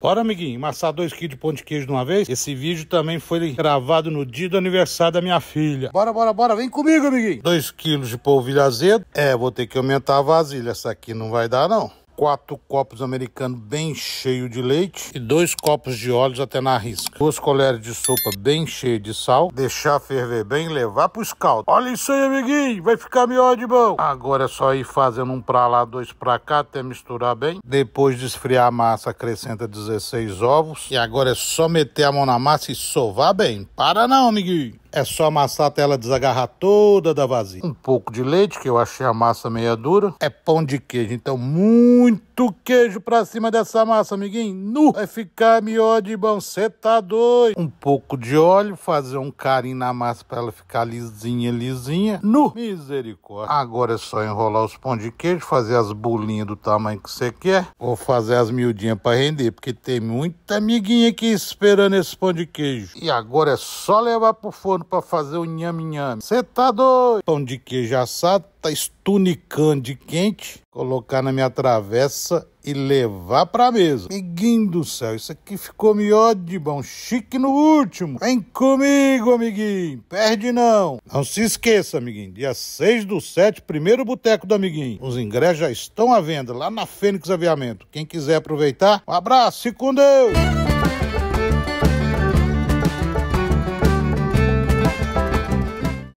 Bora, amiguinho, Massar dois quilos de pão de queijo de uma vez? Esse vídeo também foi gravado no dia do aniversário da minha filha. Bora, bora, bora, vem comigo, amiguinho. Dois quilos de polvilho azedo. É, vou ter que aumentar a vasilha. Essa aqui não vai dar, não quatro copos americanos bem cheio de leite e dois copos de óleos até na risca. Duas colheres de sopa bem cheia de sal, deixar ferver bem levar pro caldo. Olha isso aí, amiguinho, vai ficar melhor de bom. Agora é só ir fazendo um pra lá, dois pra cá, até misturar bem. Depois de esfriar a massa, acrescenta 16 ovos. E agora é só meter a mão na massa e sovar bem. Para não, amiguinho. É só amassar até ela desagarrar toda da vasilha. Um pouco de leite, que eu achei a massa meia dura. É pão de queijo, então muito queijo pra cima dessa massa, amiguinho. Nu! Vai ficar mió de bom, cê tá doido. Um pouco de óleo, fazer um carinho na massa pra ela ficar lisinha, lisinha. Nu! Misericórdia. Agora é só enrolar os pão de queijo, fazer as bolinhas do tamanho que você quer. Vou fazer as miudinhas pra render, porque tem muita amiguinha aqui esperando esse pão de queijo. E agora é só levar pro forno forno pra fazer o nhame-nhame. Cê tá doido? Pão de queijo assado, tá estunicando de quente. Colocar na minha travessa e levar pra mesa. Amiguinho do céu, isso aqui ficou melhor de bom. Chique no último. Vem comigo, amiguinho. Perde não. Não se esqueça, amiguinho. Dia 6 do 7, primeiro boteco do amiguinho. Os ingressos já estão à venda lá na Fênix Aviamento. Quem quiser aproveitar, um abraço e com Deus.